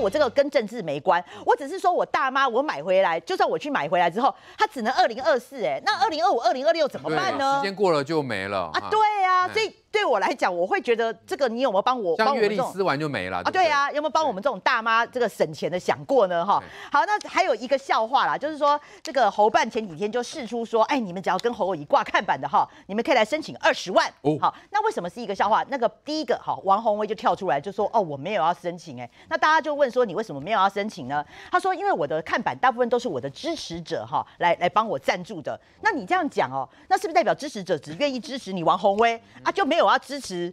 我这个跟政治没关，我只是说我大妈，我买回来，就算我去买回来之后，它只能二零二四，哎，那二零二五、二零二六怎么办呢？时间过了就没了啊！对啊，所以。对我来讲，我会觉得这个你有没有帮我帮我们这种撕完就没了啊？对啊，有没有帮我们这种大妈这个省钱的想过呢？哈，好，那还有一个笑话啦，就是说这个侯办前几天就试出说，哎，你们只要跟侯阿姨挂看板的哈，你们可以来申请二十万。哦，好，那为什么是一个笑话？那个第一个好，王宏威就跳出来就说，哦，我没有要申请哎。那大家就问说，你为什么没有要申请呢？他说，因为我的看板大部分都是我的支持者哈，来来帮我赞助的。那你这样讲哦，那是不是代表支持者只愿意支持你王宏威啊？就没有。我要支持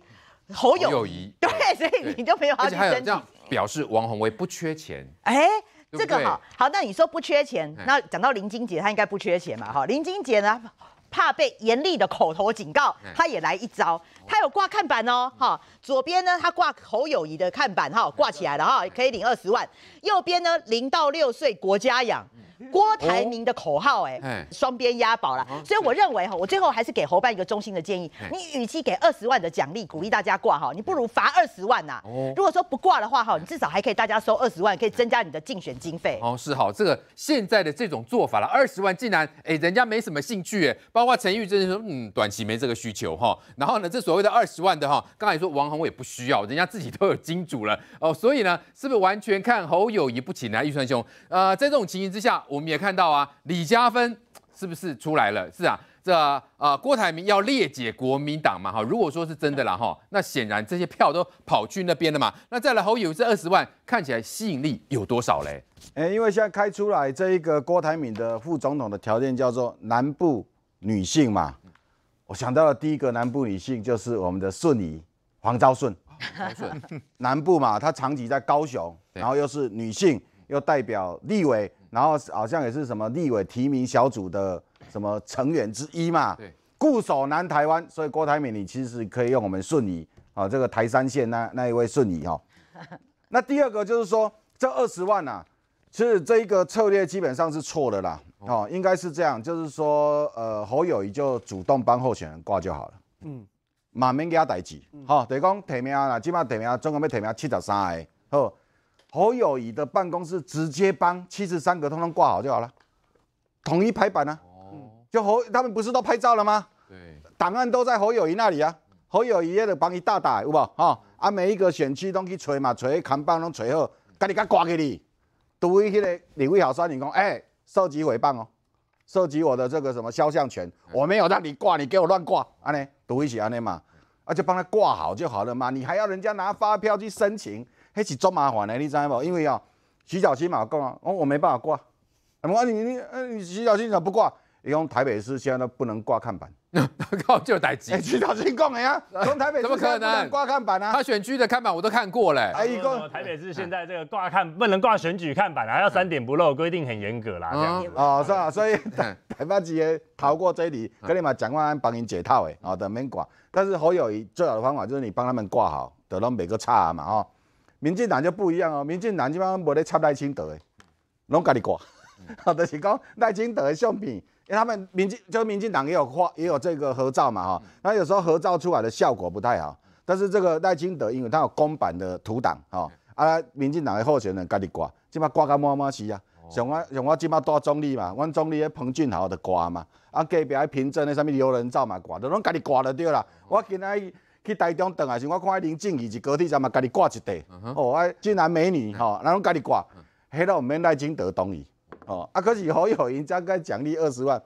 侯友谊，对，所以你就没有要生气。表示王宏威不缺钱，哎，这个好好，那你说不缺钱，那讲到林金杰，他应该不缺钱嘛，哈。林金杰呢，怕被严厉的口头警告，他也来一招，他有挂看板哦，哈，左边呢他挂侯友谊的看板，哈，挂起来了哈，可以领二十万。右边呢，零到六岁国家养。郭台铭的口号，哎，双边押宝了，所以我认为哈，我最后还是给侯办一个忠心的建议，你与其给二十万的奖励鼓励大家挂哈，你不如罚二十万呐。哦，如果说不挂的话哈，你至少还可以大家收二十万，可以增加你的竞选经费。哦，是好，这个现在的这种做法了，二十万竟然哎，人家没什么兴趣哎，包括陈玉珍说，嗯，短期没这个需求哈。然后呢，这所谓的二十万的哈，刚才说王宏伟也不需要，人家自己都有金主了哦，所以呢，是不是完全看侯友谊不请来？玉川兄，呃，在这种情形之下。我们也看到啊，李嘉芬是不是出来了？是啊，这啊，郭台铭要裂解国民党嘛？哈，如果说是真的啦，哈，那显然这些票都跑去那边了嘛。那再来侯友这二十万，看起来吸引力有多少嘞？哎，因为现在开出来这一个郭台铭的副总统的条件叫做南部女性嘛。我想到了第一个南部女性就是我们的顺仪黄昭顺，南部嘛，他长期在高雄，然后又是女性，又代表立委。然后好像也是什么立委提名小组的什么成员之一嘛，对，固守南台湾，所以郭台铭，你其实可以用我们顺义啊，这个台山县那那一位顺义哈。那第二个就是说，这二十万呐，实这一个策略基本上是错的啦，哦，应该是这样，就是说，呃，侯友谊就主动帮候选人挂就好了。嗯，马明加代志，好，得讲提名啦，即马提名总共要提名七十三个，好。侯友谊的办公室直接帮七十三个通通挂好就好了，统一排版啊！哦，就侯他们不是都拍照了吗？对，档案都在侯友谊那里啊。侯友谊也得帮一大打，好不好？啊，每一个选区都去找嘛，找扛棒都找好，赶紧给他挂给你。独一些个你会好说：“你工？哎，涉及诽谤哦，涉及我的这个什么肖像权，我没有让你挂，你给我乱挂，安尼独一些安尼嘛，啊，就帮他挂好就好了嘛，你还要人家拿发票去申请？还是真麻烦的，你知无？因为哦，徐小青嘛讲啊，我我没办法挂。我讲你你呃，徐小青怎么不挂？伊讲台北市现在都不能挂看板，靠，就代志。徐小青讲的呀，从 台北市可能挂看板啊。他选区的看板我都看过了。哎，一讲台北市现在这个挂看不能挂选举看板，还要三点不漏，规定很严格啦。哦，是啊，所以台台北市逃过这里，跟你嘛讲嘛，帮你解套哎，好，等没挂。但是侯友最好的方法就是你帮他们挂好，等到每个差嘛吼。民进党就不一样哦，民进党即马无咧插赖清德的，拢家己挂，吼，就是讲赖清德的相片，因为他们民进，就民进党也有画，也有这个合照嘛，哈，那有时候合照出来的效果不太好，但是这个赖清德，因为他有公版的图档，哈，啊，民进党的候选人家己挂，即马挂到满满是啊，像我像我即马带中立嘛，我总理彭俊豪就挂嘛，啊，隔壁还平镇的啥物刘仁照嘛挂，就拢家己挂就对啦。我今仔。去台中等也是，我看迄林俊宇是高铁站嘛，家己挂一队，哦啊，俊男美女吼，那拢家己挂，迄咯，毋免赖金德同意，哦啊可是好友因将该奖励二十万，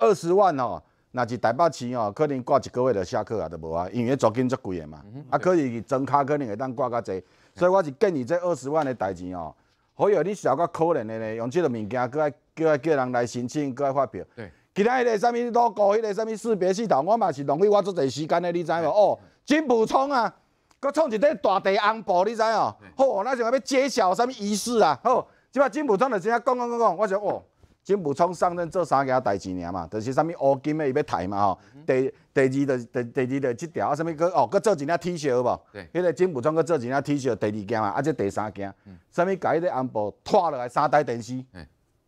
二十万哦，若是台北市哦，可能挂一个月的下课啊都无啊，因为租金足贵诶嘛，啊可是增卡可能会当挂较济，所以我是建议这二十万诶代志吼，好友你抑较可怜诶咧，用即个物件爱叫爱叫人来申请，搁爱发票，对，其他迄个 logo，迄个啥物识别系统，我嘛是浪费我足济时间诶，你知无？哦。金步聪啊，搁创一块大地红布，你知哦？好，咱想要要揭晓啥物仪式啊？好，即摆金步聪就先讲讲讲讲，我想哦，金步聪上任做三件代志尔嘛，就是啥物乌金的伊要杀嘛吼。第第二就第第二就这条，啥物个哦？搁做一件剃须无？对，迄个金步聪搁做一件剃恤，第二件嘛，啊这第三件，啥物甲迄个红布，拖落来三台电视。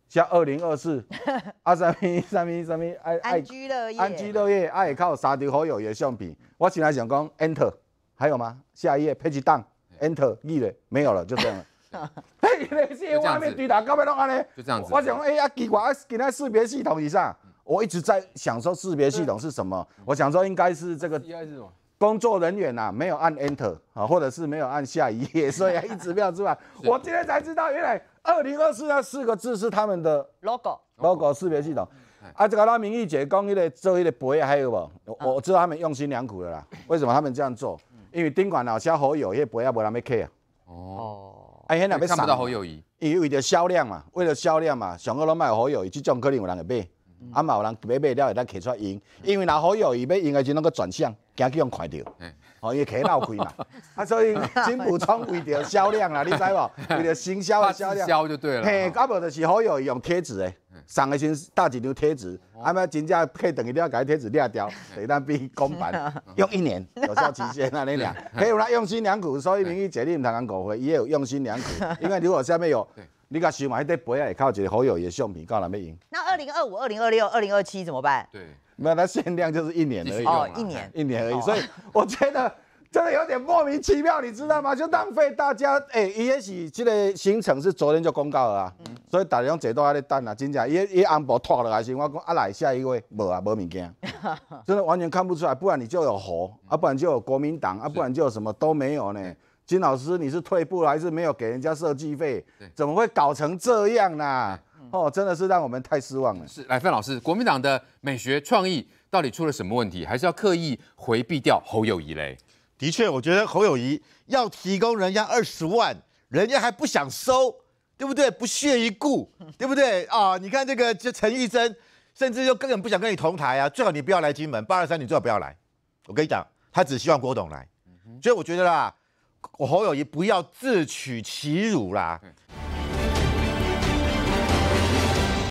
像二零二四 啊，什么什么什么爱安居乐业，安居乐业，爱靠三敌好友也相比。我上来想讲 enter 还有吗？下一页 page down enter 了，没有了，就这样了。这样就这样子。我想哎呀，奇怪，啊，给那识别系统以上，我一直在想说识别系统是什么？我想说应该是这个。工作人员呐，没有按 Enter 啊，或者是没有按下一页，所以一直没有出来。我今天才知道，原来二零二四那四个字是他们的 logo logo 识别系统。啊，这个拉明玉姐讲，伊个做伊个牌还有无？我我知道他们用心良苦的啦。为什么他们这样做？因为顶款老写好友，伊个牌也无人要刻啊。哦。哎，现在被看不到好友仪，因为为了销量嘛，为了销量嘛，上个拢卖好友谊，这种就将有人两买。啊嘛有人买买了会当摕出来用，因为那好友伊要用的是那个转向，惊去样快掉，哦伊为骑闹开嘛，啊所以金补充为着销量啦，你知无？为着行销的销量。销就对了。嘿，啊无就是好友用贴纸诶，上诶些打一张贴纸，啊嘛真正可以等于了改贴纸两条，来当比公版 用一年，有效期限啊你俩。以有他用心良苦，所以名玉杰你毋通讲误会，伊也有用心良苦，因为如果下面有。你讲选嘛，一定不要也靠一个好友也相片搞哪没赢。那二零二五、二零二六、二零二七怎么办？对，有，它限量就是一年而已哦，一年一年而已。所以我觉得真的有点莫名其妙，你知道吗？就浪费大家哎，也许这个行程是昨天就公告了啊，所以大家拢坐在那里等啊，真正一一安保拖下来，是我讲阿来下一位没啊，没物件，真的完全看不出来。不然你就有河，啊不然就有国民党，啊不然就什么都没有呢。金老师，你是退步了还是没有给人家设计费？怎么会搞成这样呢？哦，真的是让我们太失望了。是，来，范老师，国民党的美学创意到底出了什么问题？还是要刻意回避掉侯友谊嘞？的确，我觉得侯友谊要提供人家二十万，人家还不想收，对不对？不屑一顾，对不对？啊，你看这个，这陈玉珍，甚至又根本不想跟你同台啊！最好你不要来金门，八二三你最好不要来。我跟你讲，他只希望郭董来，所以我觉得啦。我侯友谊不要自取其辱啦。